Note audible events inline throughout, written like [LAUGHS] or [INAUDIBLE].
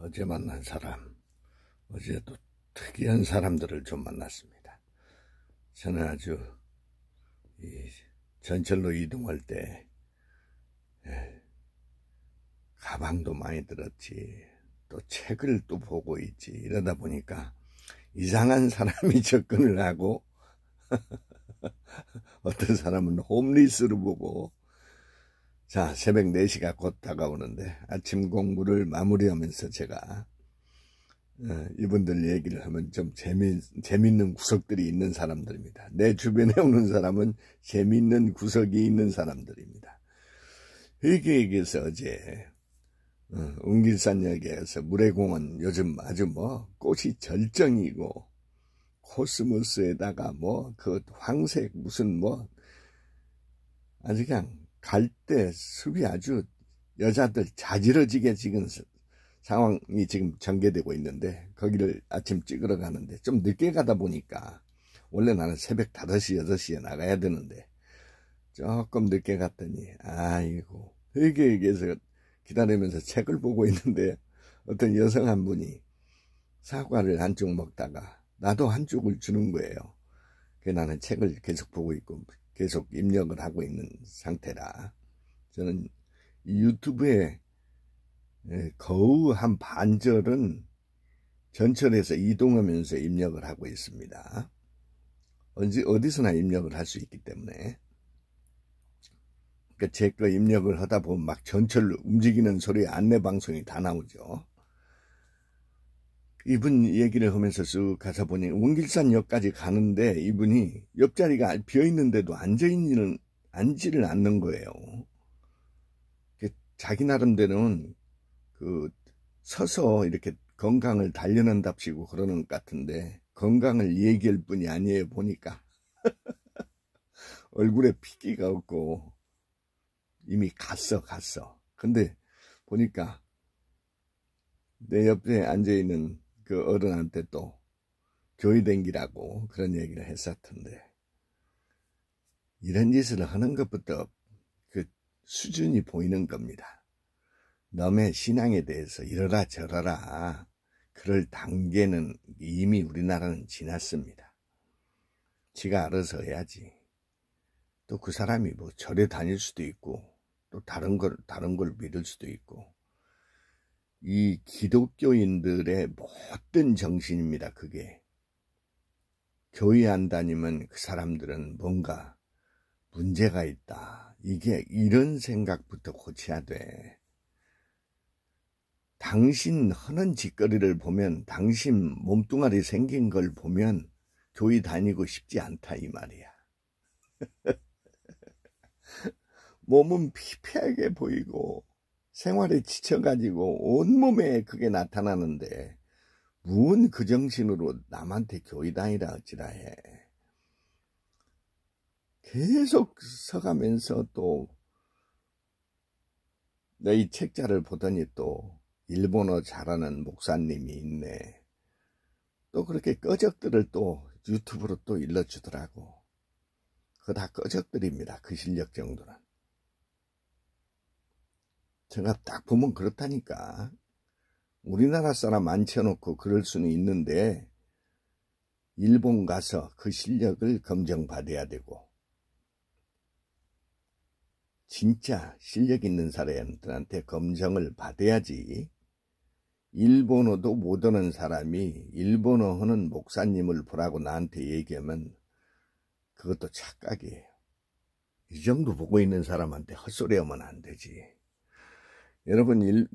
어제 만난 사람, 어제도 특이한 사람들을 좀 만났습니다. 저는 아주 전철로 이동할 때 예, 가방도 많이 들었지 또 책을 또 보고 있지 이러다 보니까 이상한 사람이 [LAUGHS] 접근을 하고 [LAUGHS] 어떤 사람은 홈리스를 보고 자, 새벽 4시가 곧 다가오는데 아침 공부를 마무리하면서 제가 어, 이분들 얘기를 하면 좀 재미, 재밌는 구석들이 있는 사람들입니다. 내 주변에 오는 사람은 재밌는 구석이 있는 사람들입니다. 이렇게 기해서 어제 어, 웅길산역에서 물의공원 요즘 아주 뭐 꽃이 절정이고 코스모스에다가 뭐 그 황색 무슨 뭐 아주 그냥 갈때 숲이 아주 여자들 자지러지게 지금 상황이 지금 전개되고 있는데 거기를 아침 찍으러 가는데 좀 늦게 가다 보니까 원래 나는 새벽 5시, 6시에 나가야 되는데 조금 늦게 갔더니 아이고 되게 얘기해서 기다리면서 책을 보고 있는데 어떤 여성 한 분이 사과를 한 쪽 먹다가 나도 한 쪽을 주는 거예요. 그 나는 책을 계속 보고 있고 계속 입력을 하고 있는 상태라 저는 유튜브에 거의 한 반절은 전철에서 이동하면서 입력을 하고 있습니다. 언제 어디서나 입력을 할 수 있기 때문에 그러니까 제거 입력을 하다 보면 막 전철 움직이는 소리 안내 방송이 다 나오죠. 이분 얘기를 하면서 쑥 가서 보니 원길산역까지 가는데 이분이 옆자리가 비어 있는데도 앉아 있는 앉지를 않는 거예요. 그 자기 나름대로는 그 서서 이렇게 건강을 단련한답시고 그러는 것 같은데 건강을 얘기할 뿐이 아니에요 보니까 [LAUGHS] 얼굴에 피기가 없고 이미 갔어 갔어 근데 보니까 내 옆에 앉아있는 그 어른한테 또 교회 댕기라고 그런 얘기를 했었던데 이런 짓을 하는 것부터 그 수준이 보이는 겁니다. 남의 신앙에 대해서 이러라 저러라 그럴 단계는 이미 우리나라는 지났습니다. 지가 알아서 해야지. 또 그 사람이 뭐 절에 다닐 수도 있고 또 다른 걸 다른 걸 믿을 수도 있고 이 기독교인들의 못된 정신입니다. 그게. 교회 안 다니면 그 사람들은 뭔가 문제가 있다. 이게 이런 생각부터 고쳐야 돼. 당신 허는 짓거리를 보면 당신 몸뚱아리 생긴 걸 보면 교회 다니고 싶지 않다 이 말이야. [LAUGHS] 몸은 피폐하게 보이고 생활에 지쳐가지고 온몸에 그게 나타나는데 무언 그 정신으로 남한테 교회 다니라 어찌라 해. 계속 서가면서 또 내 이 책자를 보더니 또 일본어 잘하는 목사님이 있네. 또 그렇게 꺼적들을 또 유튜브로 또 일러주더라고. 그거 다 꺼적들입니다. 그 실력 정도는. 제가 딱 보면 그렇다니까. 우리나라 사람 앉혀놓고 그럴 수는 있는데 일본 가서 그 실력을 검증받아야 되고 진짜 실력 있는 사람들한테 검증을 받아야지 일본어도 못하는 사람이 일본어 하는 목사님을 보라고 나한테 얘기하면 그것도 착각이에요. 이 정도 보고 있는 사람한테 헛소리하면 안 되지. 여러분 일,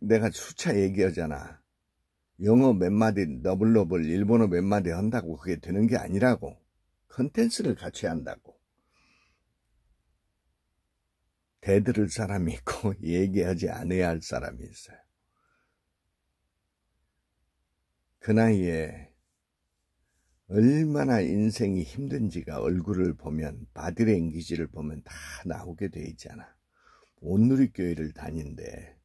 내가 수차 얘기하잖아. 영어 몇 마디 너블너블 일본어 몇 마디 한다고 그게 되는 게 아니라고. 컨텐츠를 갖춰야 한다고. 대들을 사람이 있고 [LAUGHS] 얘기하지 않아야 할 사람이 있어요. 그 나이에 얼마나 인생이 힘든지가 얼굴을 보면 바디랭귀지를 보면 다 나오게 돼 있잖아. 온누리교회를 다닌대.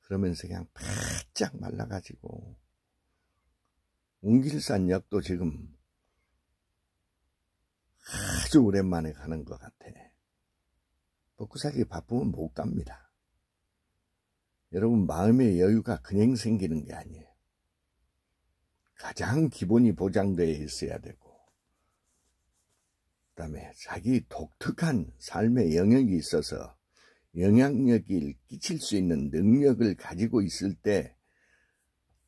그러면서 그냥 바짝 말라가지고 웅길산 역도 지금 아주 오랜만에 가는 것 같아. 먹고 살기 바쁘면 못 갑니다. 여러분 마음의 여유가 그냥 생기는 게 아니에요. 가장 기본이 보장되어 있어야 되고 그다음에 자기 독특한 삶의 영역이 있어서 영향력을 끼칠 수 있는 능력을 가지고 있을 때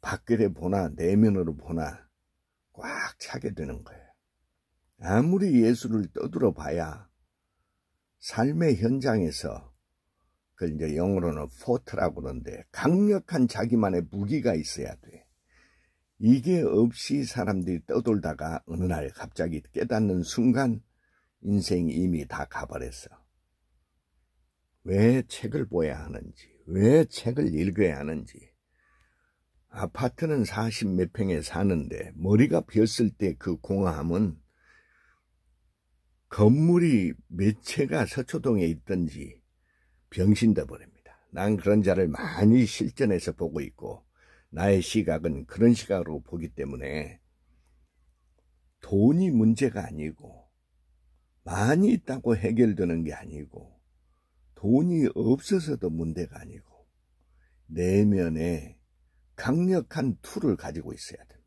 밖을 보나 내면으로 보나 꽉 차게 되는 거예요. 아무리 예수를 떠들어 봐야 삶의 현장에서 그 이제 영어로는 포트라고 그러는데 강력한 자기만의 무기가 있어야 돼. 이게 없이 사람들이 떠돌다가 어느 날 갑자기 깨닫는 순간 인생이 이미 다 가버렸어. 왜 책을 보야 하는지, 왜 책을 읽어야 하는지. 아파트는 40 몇 평에 사는데 머리가 비었을 때 그 공허함은 건물이 몇 채가 서초동에 있든지 병신돼 버립니다. 난 그런 자를 많이 실전에서 보고 있고 나의 시각은 그런 시각으로 보기 때문에 돈이 문제가 아니고 많이 있다고 해결되는 게 아니고 돈이 없어서도 문제가 아니고 내면에 강력한 툴을 가지고 있어야 됩니다.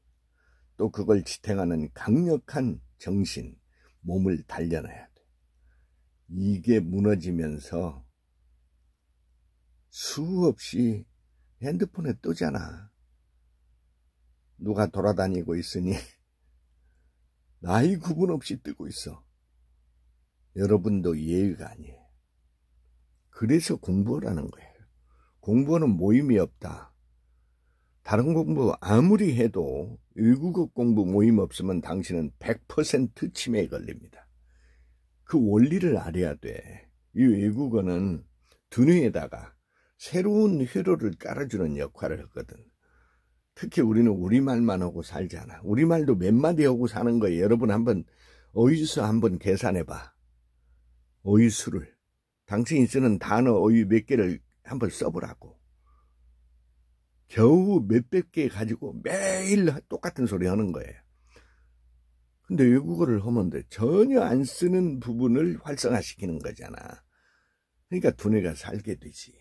또 그걸 지탱하는 강력한 정신, 몸을 단련해야 돼. 이게 무너지면서 수없이 핸드폰에 뜨잖아. 누가 돌아다니고 있으니 [LAUGHS] 나이 구분 없이 뜨고 있어. 여러분도 예외가 아니에요. 그래서 공부하라는 거예요. 공부는 모임이 없다. 다른 공부 아무리 해도 외국어 공부 모임 없으면 당신은 100% 치매에 걸립니다. 그 원리를 알아야 돼. 이 외국어는 두뇌에다가 새로운 회로를 깔아주는 역할을 했거든 특히 우리는 우리말만 하고 살잖아. 우리말도 몇 마디 하고 사는 거예요. 여러분 한번 어디서 한번 계산해 봐. 어휘수를 당신이 쓰는 단어 어휘 몇 개를 한번 써보라고 겨우 몇백 개 가지고 매일 똑같은 소리 하는 거예요 근데 외국어를 하면 돼 전혀 안 쓰는 부분을 활성화시키는 거잖아 그러니까 두뇌가 살게 되지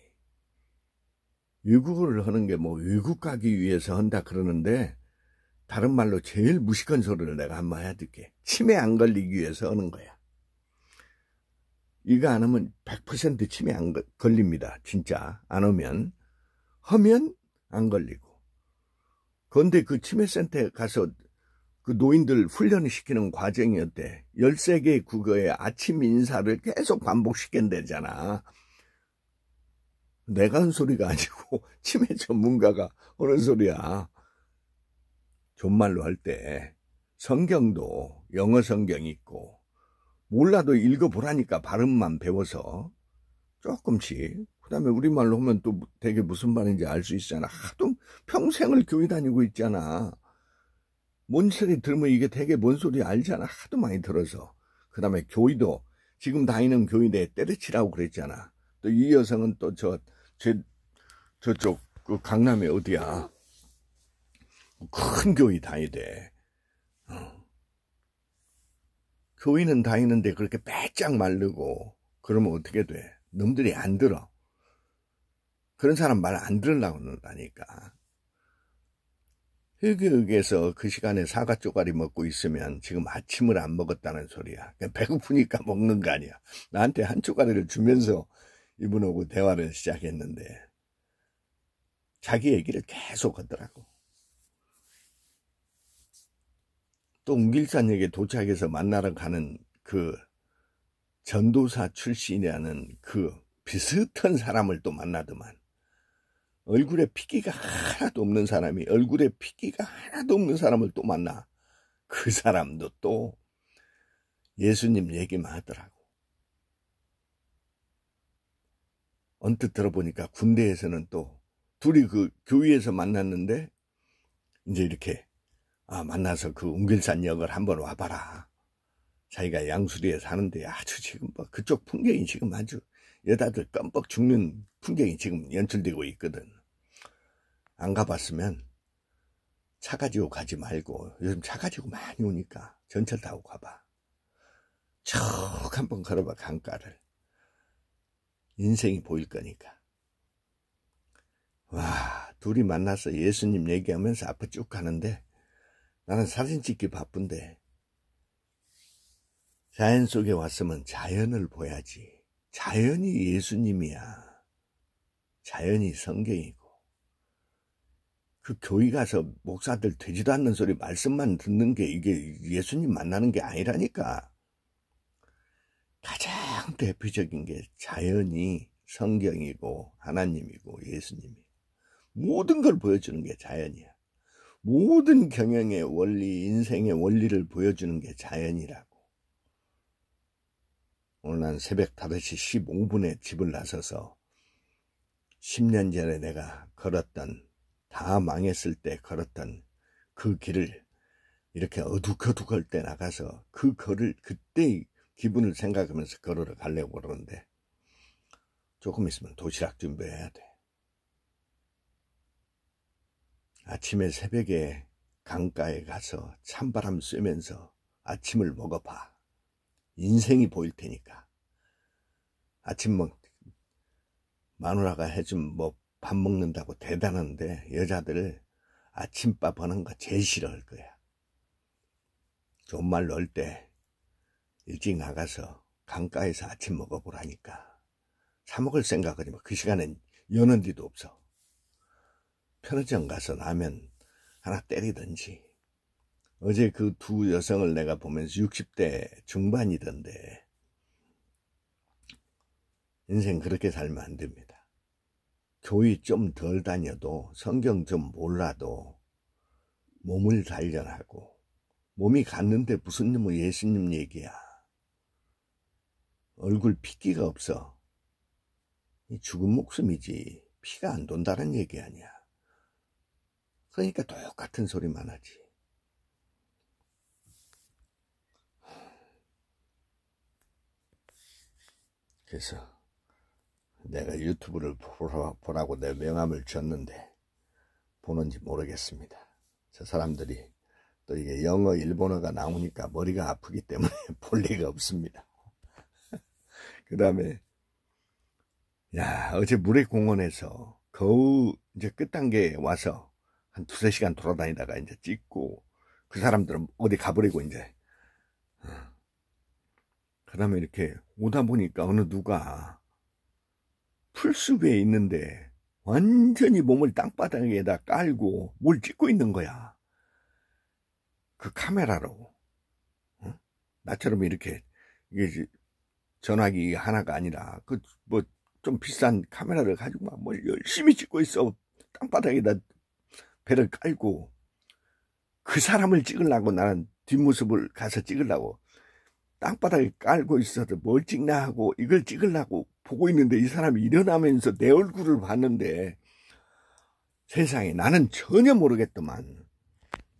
외국어를 하는 게 뭐 외국 가기 위해서 한다 그러는데 다른 말로 제일 무식한 소리를 내가 한 번 해줄게. 치매 안 걸리기 위해서 하는 거야. 이거 안 하면 100% 침이 안 걸립니다. 진짜 안 오면 하면 안 걸리고. 그런데 그 치매센터에 가서 그 노인들 훈련을 시키는 과정이었대. 13개의 국어에 아침 인사를 계속 반복시킨대잖아. 내가 한 소리가 아니고 [LAUGHS] 치매 전문가가 하는 소리야. 존말로 할 때 성경도 영어 성경이 있고 몰라도 읽어보라니까 발음만 배워서 조금씩 그 다음에 우리말로 하면 또 되게 무슨 말인지 알 수 있잖아 하도 평생을 교회 다니고 있잖아 뭔 소리 들으면 이게 되게 뭔 소리 알잖아 하도 많이 들어서 그 다음에 교회도 지금 다니는 교회에 때려치라고 그랬잖아 또 이 여성은 또 저 저쪽 그 강남에 어디야 큰 교회 다니대 어. 교인은 다니는데 그렇게 빼짝 말르고 그러면 어떻게 돼? 놈들이 안 들어. 그런 사람 말 안 들으려고 그다니까 흑역에서 그 시간에 사과 쪼가리 먹고 있으면 지금 아침을 안 먹었다는 소리야. 배고프니까 [LAUGHS] 먹는 거 아니야. 나한테 한 쪼가리를 주면서 이분하고 대화를 시작했는데 자기 얘기를 계속 하더라고. 또 웅길산역에 도착해서 만나러 가는 그 전도사 출신이라는 그 비슷한 사람을 또 만나더만 얼굴에 피기가 하나도 없는 사람이 얼굴에 피기가 하나도 없는 사람을 또 만나 그 사람도 또 예수님 얘기만 하더라고 언뜻 들어보니까 군대에서는 또 둘이 그 교회에서 만났는데 이제 이렇게 아, 만나서 그 웅길산역을 한번 와봐라. 자기가 양수리에 사는데 아주 지금 뭐 그쪽 풍경이 지금 아주 여자들 깜빡 죽는 풍경이 지금 연출되고 있거든. 안 가봤으면 차 가지고 가지 말고 요즘 차 가지고 많이 오니까 전철 타고 가봐. 쭉 한번 걸어봐 강가를. 인생이 보일 거니까. 와 둘이 만나서 예수님 얘기하면서 앞으쭉 가는데 나는 사진 찍기 바쁜데. 자연 속에 왔으면 자연을 보야지. 자연이 예수님이야. 자연이 성경이고. 그 교회 가서 목사들 되지도 않는 소리 말씀만 듣는 게 이게 예수님 만나는 게 아니라니까. 가장 대표적인 게 자연이 성경이고 하나님이고 예수님이 모든 걸 보여주는 게 자연이야. 모든 경영의 원리, 인생의 원리를 보여주는 게 자연이라고. 오늘 난 새벽 5시 15분에 집을 나서서 10년 전에 내가 걸었던, 다 망했을 때 걸었던 그 길을 이렇게 어둑어둑할 때 나가서 그 걸을 그때의 기분을 생각하면서 걸으러 가려고 그러는데 조금 있으면 도시락 준비해야 돼. 아침에 새벽에 강가에 가서 찬바람 쐬면서 아침을 먹어봐. 인생이 보일 테니까. 아침 먹, 마누라가 해준 뭐 밥 먹는다고 대단한데 여자들 아침밥 하는 거 제일 싫어할 거야. 좀말 넣을 때 일찍 나가서 강가에서 아침 먹어보라니까. 사 먹을 생각은 그 시간엔 여는 뒤도 없어. 편의점 가서 라면 하나 때리든지 어제 그 두 여성을 내가 보면서 60대 중반이던데 인생 그렇게 살면 안 됩니다. 교회 좀 덜 다녀도 성경 좀 몰라도 몸을 단련하고 몸이 갔는데 무슨 놈의 뭐 예수님 얘기야. 얼굴 핏기가 없어. 죽은 목숨이지 피가 안 돈다는 얘기 아니야. 그러니까 똑같은 소리만 하지. 그래서 내가 유튜브를 보라, 고내 명함을 줬는데 보는지 모르겠습니다. 저 사람들이 또 이게 영어, 일본어가 나오니까 머리가 아프기 때문에 [LAUGHS] 볼 리가 없습니다. [LAUGHS] 그 다음에 야 어제 물의 공원에서 거우 이제 끝단계에 와서 한 두세 시간 돌아다니다가 이제 찍고 그 사람들은 어디 가버리고 이제 어. 그 다음에 이렇게 오다 보니까 어느 누가 풀숲에 있는데 완전히 몸을 땅바닥에다 깔고 뭘 찍고 있는 거야 그 카메라로 어? 나처럼 이렇게 이게 전화기 하나가 아니라 그 뭐 좀 비싼 카메라를 가지고 막뭐 열심히 찍고 있어 땅바닥에다 배를 깔고 그 사람을 찍으려고 나는 뒷모습을 가서 찍으려고 땅바닥에 깔고 있어도뭘 찍나 하고 이걸 찍으려고 보고 있는데 이 사람이 일어나면서 내 얼굴을 봤는데 세상에 나는 전혀 모르겠더만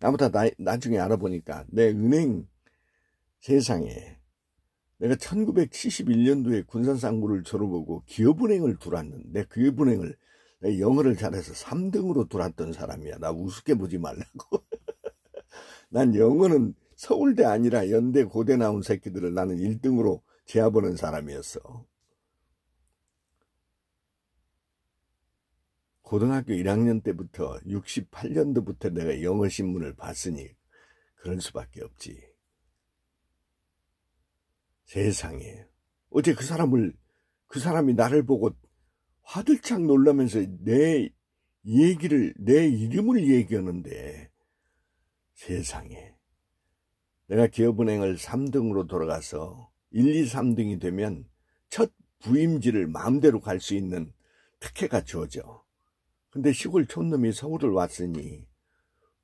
나보다 나, 나중에 알아보니까 내 은행 세상에 내가 1971년도에 군산상무를 졸업하고 기업은행을 들어왔는데 그 기업은행을 영어를 잘해서 3등으로 들어왔던 사람이야. 나 우습게 보지 말라고. [LAUGHS] 난 영어는 서울대 아니라 연대 고대 나온 새끼들을 나는 1등으로 제압하는 사람이었어. 고등학교 1학년 때부터 68년도부터 내가 영어신문을 봤으니 그럴 수밖에 없지. 세상에. 어제 그 사람을, 그 사람이 나를 보고 화들짝 놀라면서 내 얘기를 내 이름을 얘기하는데 세상에 내가 기업은행을 3등으로 돌아가서 1, 2, 3등이 되면 첫 부임지를 마음대로 갈 수 있는 특혜가 주어져. 근데 시골 촌놈이 서울을 왔으니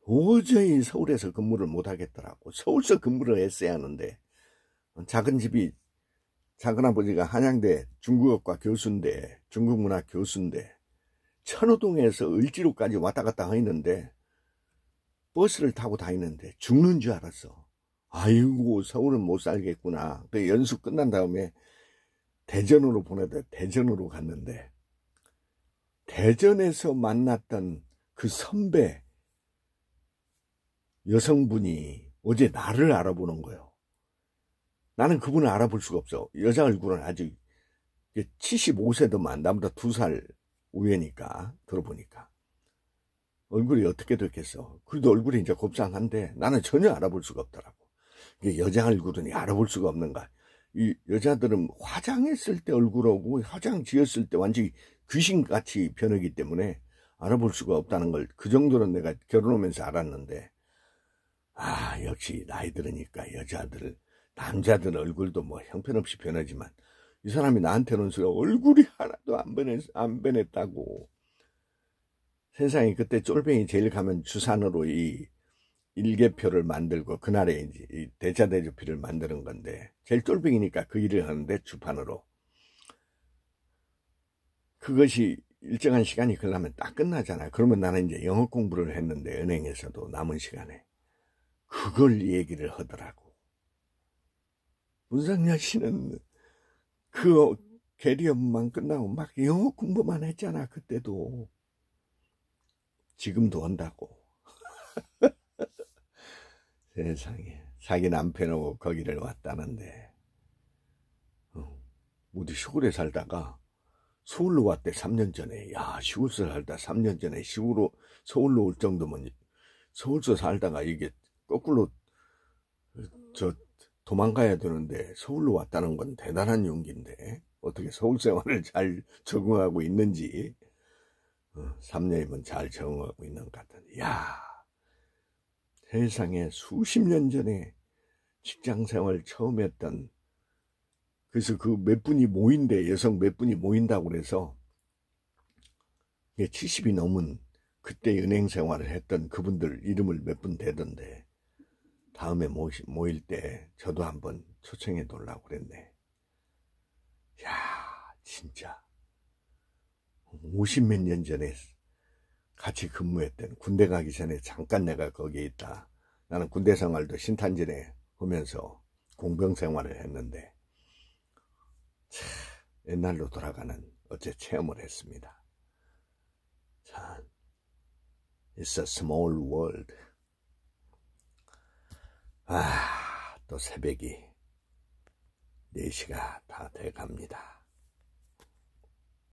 도저히 서울에서 근무를 못하겠더라고. 서울서 근무를 했어야 하는데 작은 집이 작은아버지가 한양대 중국어과 교수인데 중국문학 교수인데 천호동에서 을지로까지 왔다 갔다 했는데 버스를 타고 다니는데 죽는 줄 알았어. 아이고 서울은 못 살겠구나. 그 연수 끝난 다음에 대전으로 보내다 대전으로 갔는데 대전에서 만났던 그 선배 여성분이 어제 나를 알아보는 거예요. 나는 그분을 알아볼 수가 없어. 여자 얼굴은 아직 75세도만 나보다 두 살 우회니까 들어보니까 얼굴이 어떻게 됐겠어. 그래도 얼굴이 이제 곱상한데 나는 전혀 알아볼 수가 없더라고. 이게 여자 얼굴은 알아볼 수가 없는가. 이 여자들은 화장했을 때 얼굴하고 화장 지었을 때 완전히 귀신같이 변하기 때문에 알아볼 수가 없다는 걸 그 정도는 내가 결혼하면서 알았는데 아 역시 나이 들으니까 여자들 을 남자들 얼굴도 뭐 형편없이 변하지만 이 사람이 나한테는 수가 얼굴이 하나도 안, 변했, 안 변했다고. 세상에 그때 쫄병이 제일 가면 주산으로 이 일개표를 만들고 그날에 이제 이 대자대조표를 만드는 건데 제일 쫄병이니까 그 일을 하는데 주판으로. 그것이 일정한 시간이 걸려면 딱 끝나잖아요. 그러면 나는 이제 영어 공부를 했는데 은행에서도 남은 시간에 그걸 얘기를 하더라고. 문상열 씨는 그 캐리엄만 끝나고 막 영어 공부만 했잖아 그때도 지금도 한다고 [LAUGHS] 세상에 자기 남편하고 거기를 왔다는데 어, 어디 시골에 살다가 서울로 왔대 3년 전에 야 시골서 에 살다 3년 전에 시골로 서울로 올 정도면 서울서 살다가 이게 거꾸로 저 도망가야 되는데 서울로 왔다는 건 대단한 용기인데 어떻게 서울 생활을 잘 적응하고 있는지 어, 삼년이면잘 적응하고 있는 것 같은데 야 세상에 수십 년 전에 직장 생활 처음 했던 그래서 그 몇 분이 모인대 여성 몇 분이 모인다고 그래서 이게 70이 넘은 그때 은행 생활을 했던 그분들 이름을 몇분 되던데 다음에 모시, 모일 때 저도 한번 초청해 놀라고 그랬네. 야, 진짜. 50 몇 년 전에 같이 근무했던 군대 가기 전에 잠깐 내가 거기에 있다. 나는 군대 생활도 신탄진에 오면서 공병 생활을 했는데 참 옛날로 돌아가는 어째 체험을 했습니다. 참, it's a small world. 아, 또 새벽이 4시가 다 돼갑니다.